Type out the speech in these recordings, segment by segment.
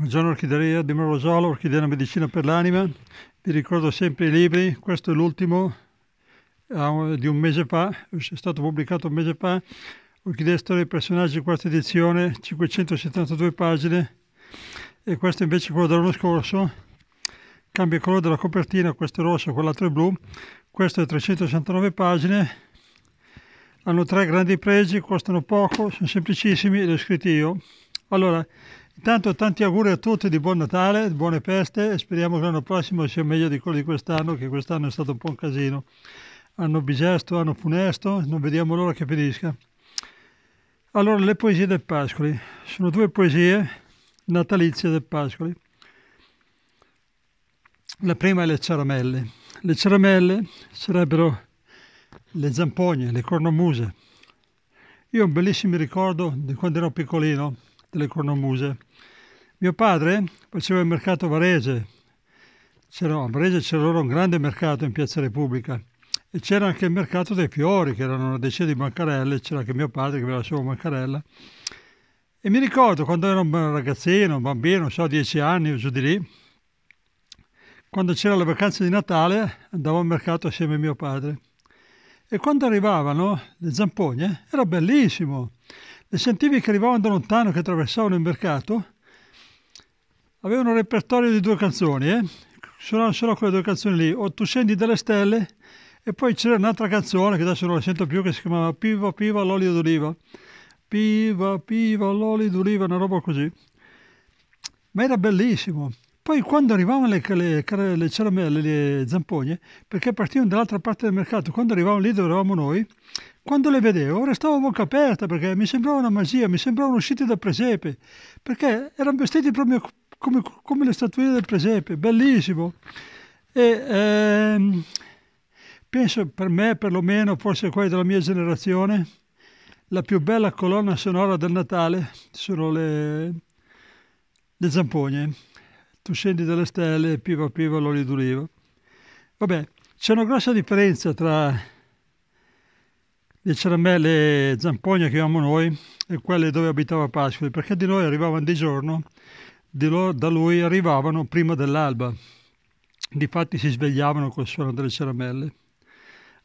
Buongiorno Orchidaria, Di Rosolo, Orchidea Medicina per l'Anima. Vi ricordo sempre i libri, questo è l'ultimo ah, di un mese fa, è stato pubblicato un mese fa, Orchidea Storia e Personaggi, quarta edizione, 572 pagine, e questo invece è quello dell'anno scorso, cambia il colore della copertina, questo è rosso, quell'altro è blu, questo è 369 pagine, hanno tre grandi pregi, costano poco, sono semplicissimi, li ho scritti io. Allora, Intanto tanti auguri a tutti di buon Natale, buone feste e speriamo che l'anno prossimo sia meglio di quello di quest'anno, che quest'anno è stato un po' un casino. Anno bisesto, anno funesto, non vediamo l'ora che finisca. Allora, le poesie del Pascoli. Sono due poesie natalizie del Pascoli. La prima è le ceramelle. Le ceramelle sarebbero le zampogne, le cornomuse. Io ho un bellissimo ricordo di quando ero piccolino delle cornomuse mio padre faceva il mercato Varese, a Varese c'era loro un grande mercato in Piazza Repubblica e c'era anche il mercato dei fiori, che erano una decina di bancarelle, c'era anche mio padre che aveva la sua bancarella. E mi ricordo quando ero un ragazzino, un bambino, non so, dieci anni o giù di lì, quando c'era la vacanza di Natale andavo al mercato assieme a mio padre. E quando arrivavano le zampogne era bellissimo. Le sentivi che arrivavano da lontano, che attraversavano il mercato avevano un repertorio di due canzoni, eh? C'erano solo quelle due canzoni lì, O tu scendi dalle stelle e poi c'era un'altra canzone che adesso non la sento più che si chiamava Piva Piva l'olio d'oliva. Piva Piva l'olio d'oliva, una roba così. Ma era bellissimo. Poi quando arrivavano le, le, le ceramelle, le zampogne, perché partivano dall'altra parte del mercato, quando arrivavano lì dove eravamo noi, quando le vedevo restavo a bocca aperta perché mi sembrava una magia, mi sembravano uscite da presepe, perché erano vestiti proprio come, come le statuine del presepe, bellissimo. E, ehm, penso per me, perlomeno, forse quelli della mia generazione, la più bella colonna sonora del Natale sono le, le zampogne. Tu scendi dalle stelle, piva piva l'olio d'oliva. Vabbè, c'è una grossa differenza tra le ceramelle zampogne che avevamo noi e quelle dove abitava Pascoli, perché di noi arrivavano di giorno da lui arrivavano prima dell'alba. Difatti si svegliavano col suono delle ceramelle.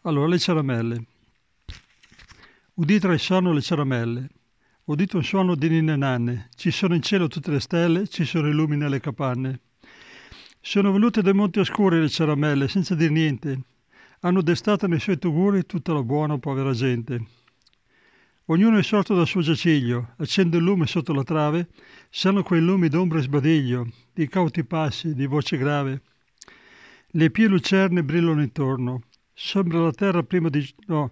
Allora le ceramelle. Udite il sonno le ceramelle. Udite un suono di ninne nanne. Ci sono in cielo tutte le stelle, ci sono i lumi nelle capanne. Sono venute dai monti oscuri le ceramelle, senza dir niente. Hanno destato nei suoi tuguri tutta la buona povera gente ognuno è sorto dal suo giaciglio accende il lume sotto la trave sanno quei lumi d'ombra e sbadiglio di cauti passi di voce grave le pie lucerne brillano intorno sembra la terra prima di no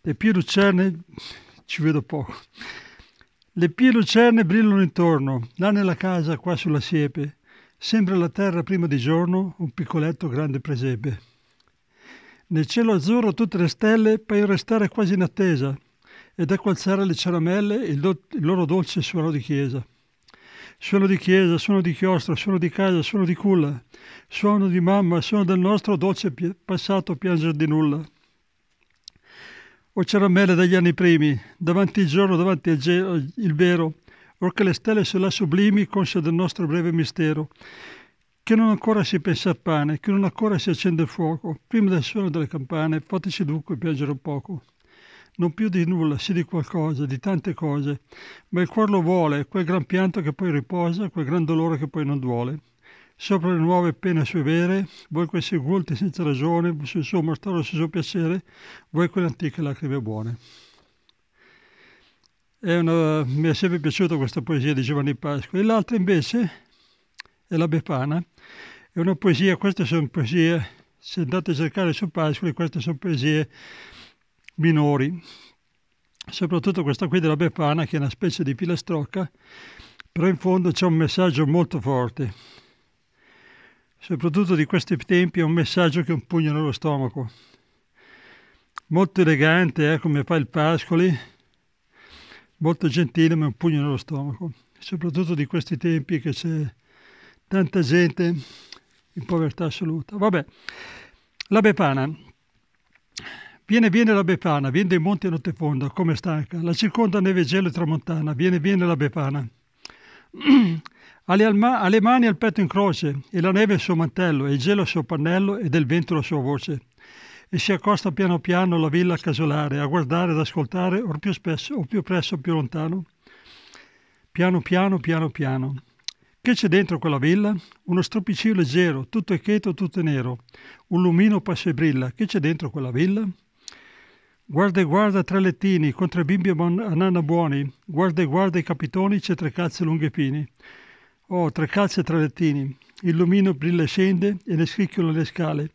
le pie lucerne ci vedo poco le pie lucerne brillano intorno là nella casa qua sulla siepe sembra la terra prima di giorno un piccoletto grande presepe nel cielo azzurro tutte le stelle paiono restare quasi in attesa ed ecco alzare le ceramelle il, do, il loro dolce suono di chiesa. Suono di chiesa, suono di chiostro, suono di casa, suono di culla, suono di mamma, suono del nostro dolce pie, passato pianger di nulla. O ceramelle dagli anni primi, davanti il giorno, davanti il, il vero, or che le stelle se la sublimi, conscia del nostro breve mistero, che non ancora si pensa al pane, che non ancora si accende il fuoco, prima del suono delle campane, fateci dunque piangere un poco non più di nulla, sì di qualcosa, di tante cose, ma il cuore lo vuole, quel gran pianto che poi riposa, quel gran dolore che poi non duole. Sopra le nuove pene sue vere, voi quei seguolti senza ragione, sul suo mortale, sul suo piacere, voi quelle antiche lacrime buone. È una, mi è sempre piaciuta questa poesia di Giovanni Pasqua. E l'altra invece è La Befana. È una poesia, queste sono poesie, se andate a cercare su Pasqua, queste sono poesie minori. Soprattutto questa qui della Befana, che è una specie di filastrocca, però in fondo c'è un messaggio molto forte. Soprattutto di questi tempi è un messaggio che è un pugno nello stomaco. Molto elegante, eh, come fa il Pascoli, molto gentile, ma un pugno nello stomaco. Soprattutto di questi tempi che c'è tanta gente in povertà assoluta. Vabbè, la Befana. Viene viene la Befana, viene dai monti a notte nottefonda, come stanca, la circonda neve gelo e tramontana, viene viene la Befana. ha le mani al petto in croce, e la neve il suo mantello, e il gelo il suo pannello, e del vento la sua voce. E si accosta piano piano alla villa casolare, a guardare ad ascoltare, or più spesso, o più presso, o più lontano. Piano piano, piano piano. Che c'è dentro quella villa? Uno stropiccio leggero, tutto è cheto, tutto è nero. Un lumino passa e brilla. Che c'è dentro quella villa? Guarda e guarda tre lettini, con tre bimbi a nanna buoni. Guarda e guarda i capitoni, c'è tre calze lunghe pini. Oh, tre calze e tre lettini. Il lumino brilla e scende e ne scricchiolano le scale.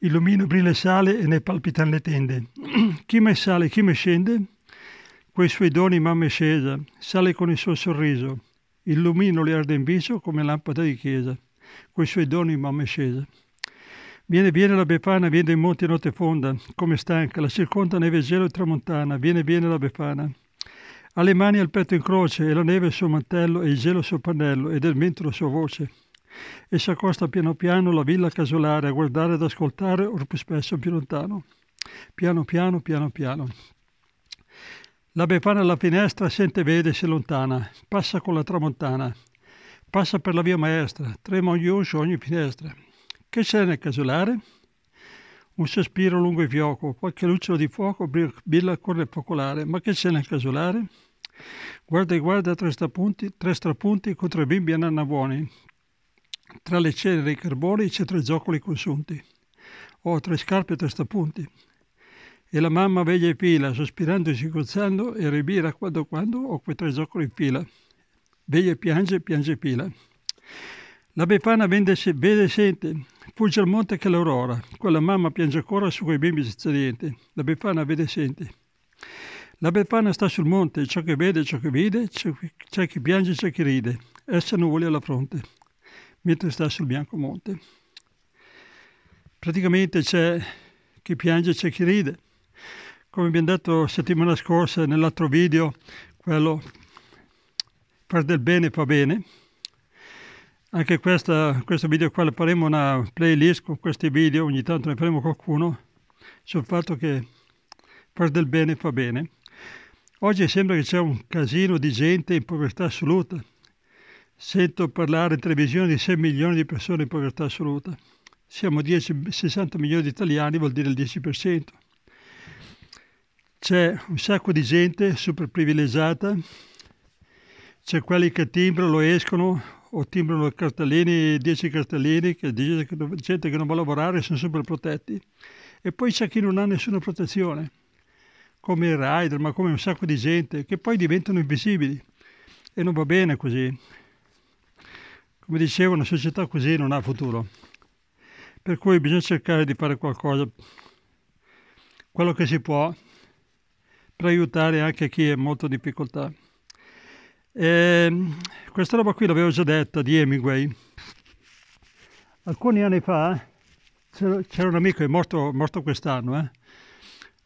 Il lumino brilla e sale e ne palpitano le tende. chi me sale, chi me scende? Quei suoi doni mamma è scesa, sale con il suo sorriso. Il lumino le arde in viso come lampada di chiesa. Quei suoi doni mamma è scesa. Viene, viene la Befana, viene dai monti notte fonda, come stanca, la circonda neve gelo e tramontana, viene, viene la Befana. Ha le mani al petto in croce, e la neve il suo mantello, e il gelo il suo pannello, e del mento la sua voce. E si accosta piano piano la villa casolare, a guardare ed ascoltare, or più spesso più lontano. Piano piano, piano piano. La Befana alla finestra sente vede se lontana, passa con la tramontana, passa per la via maestra, trema ogni uscio, ogni finestra. Che c'è nel casolare? Un sospiro lungo e fioco, qualche lucciolo di fuoco brilla con il focolare. Ma che c'è nel casolare? Guarda e guarda tre, strapunti, tre strapunti contro i bimbi a nanna buoni. Tra le ceneri e i carboni c'è tre zoccoli consunti. Ho oh, tre scarpe e tre strapunti. E la mamma veglia e fila, sospirando e singozzando, e ribira quando quando ho quei tre zoccoli in fila. Veglia e piange, piange e fila. La Befana vede e sente, fugge al monte che l'aurora, quella mamma piange ancora su quei bimbi sedienti. La Befana vede e sente. La Befana sta sul monte, ciò che vede, ciò che vede, c'è chi piange, c'è chi ride. Essa non vuole alla fronte, mentre sta sul bianco monte. Praticamente c'è chi piange, c'è chi ride. Come abbiamo detto settimana scorsa nell'altro video, quello far del bene fa bene, anche questa, questo video qua faremo una playlist con questi video, ogni tanto ne faremo qualcuno, sul fatto che far del bene fa bene. Oggi sembra che c'è un casino di gente in povertà assoluta. Sento parlare in televisione di 6 milioni di persone in povertà assoluta. Siamo 10, 60 milioni di italiani, vuol dire il 10%. C'è un sacco di gente super privilegiata, c'è quelli che timbrano, escono, o timbrano cartellini, 10 cartellini che dice che gente che non va a lavorare sono sempre protetti. E poi c'è chi non ha nessuna protezione, come i rider, ma come un sacco di gente, che poi diventano invisibili. E non va bene così. Come dicevo, una società così non ha futuro. Per cui bisogna cercare di fare qualcosa, quello che si può, per aiutare anche chi è in molta difficoltà. E ehm, questa roba qui l'avevo già detta di Hemingway. Alcuni anni fa c'era un amico, è morto, morto quest'anno, eh?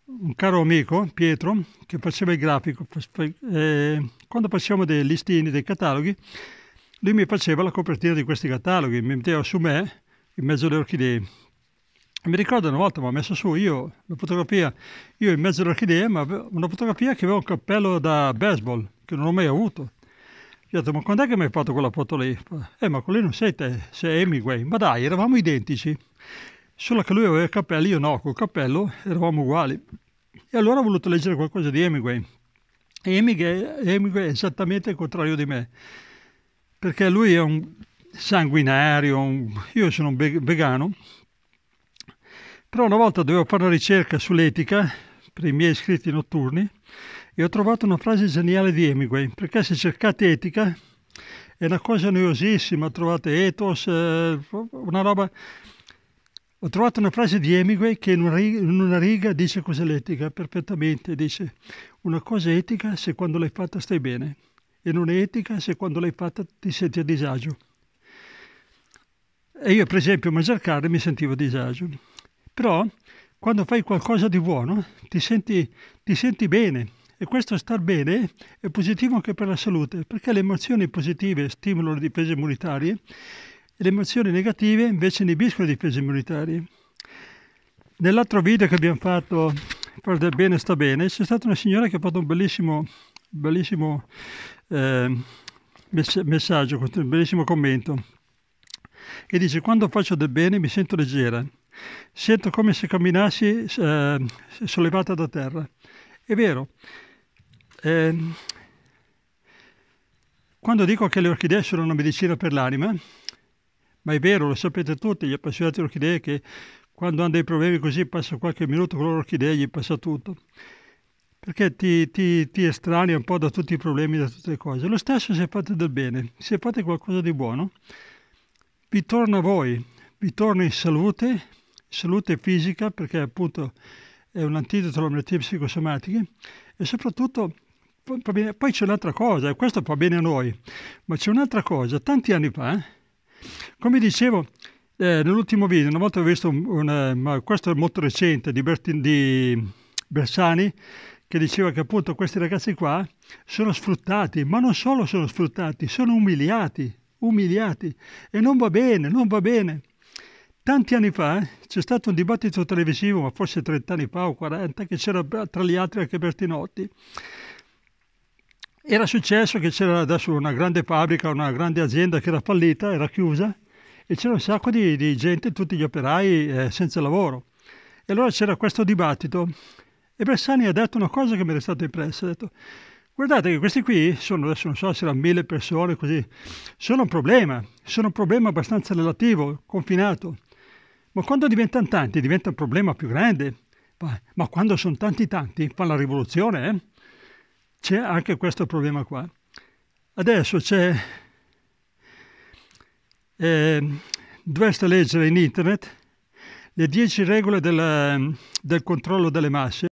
un caro amico, Pietro, che faceva il grafico. Eh, quando facevamo dei listini, dei cataloghi, lui mi faceva la copertina di questi cataloghi, mi metteva su me in mezzo alle orchidee. Mi ricordo una volta mi ha messo su io la fotografia, io in mezzo alle orchidee, ma una fotografia che aveva un cappello da baseball, che non ho mai avuto. Gli ho detto, ma quando è che mi hai fatto quella foto lì? Eh, ma quello lì non sei te, sei Hemingway. Ma dai, eravamo identici. Solo che lui aveva il cappello, io no, col cappello eravamo uguali. E allora ho voluto leggere qualcosa di Hemingway. E Hemingway, Hemingway è esattamente il contrario di me. Perché lui è un sanguinario, un... io sono un vegano. Però una volta dovevo fare una ricerca sull'etica per i miei iscritti notturni e ho trovato una frase geniale di Hemingway, perché se cercate etica è una cosa noiosissima, trovate ethos, eh, una roba... Ho trovato una frase di Hemingway che in una, riga, in una riga dice cos'è l'etica, perfettamente, dice una cosa è etica se quando l'hai fatta stai bene e non è etica se quando l'hai fatta ti senti a disagio. E io per esempio a mangiare mi sentivo a disagio. Però quando fai qualcosa di buono ti senti, ti senti bene, e questo star bene è positivo anche per la salute, perché le emozioni positive stimolano le difese immunitarie e le emozioni negative invece inibiscono le difese immunitarie. Nell'altro video che abbiamo fatto, per del bene sta bene, c'è stata una signora che ha fatto un bellissimo, bellissimo eh, messaggio, un bellissimo commento. E dice, quando faccio del bene mi sento leggera, sento come se camminassi eh, sollevata da terra è vero. Eh, quando dico che le orchidee sono una medicina per l'anima, ma è vero, lo sapete tutti, gli appassionati di orchidee, che quando hanno dei problemi così passa qualche minuto con l'orchidea e gli passa tutto. Perché ti, ti, ti estranea un po' da tutti i problemi, da tutte le cose. Lo stesso se fate del bene, se fate qualcosa di buono, vi torna a voi, vi torna in salute, salute fisica, perché appunto è un antidoto alle malattie psicosomatiche e soprattutto poi c'è un'altra cosa, e questo fa bene a noi, ma c'è un'altra cosa, tanti anni fa, eh, come dicevo eh, nell'ultimo video, una volta ho visto, un, un, ma questo è molto recente, di, Bertin, di Bersani, che diceva che appunto questi ragazzi qua sono sfruttati, ma non solo sono sfruttati, sono umiliati, umiliati, e non va bene, non va bene. Tanti anni fa eh, c'è stato un dibattito televisivo, ma forse 30 anni fa o 40, che c'era tra gli altri anche Bertinotti. Era successo che c'era adesso una grande fabbrica, una grande azienda che era fallita, era chiusa, e c'era un sacco di, di gente, tutti gli operai eh, senza lavoro. E allora c'era questo dibattito e Bersani ha detto una cosa che mi era stata impressa, ha detto guardate che questi qui sono, adesso non so se erano mille persone così, sono un problema, sono un problema abbastanza relativo, confinato. Ma quando diventano tanti diventa un problema più grande. Ma quando sono tanti tanti fa la rivoluzione, eh? C'è anche questo problema qua. Adesso c'è... Eh, dovreste leggere in internet le 10 regole del, del controllo delle masse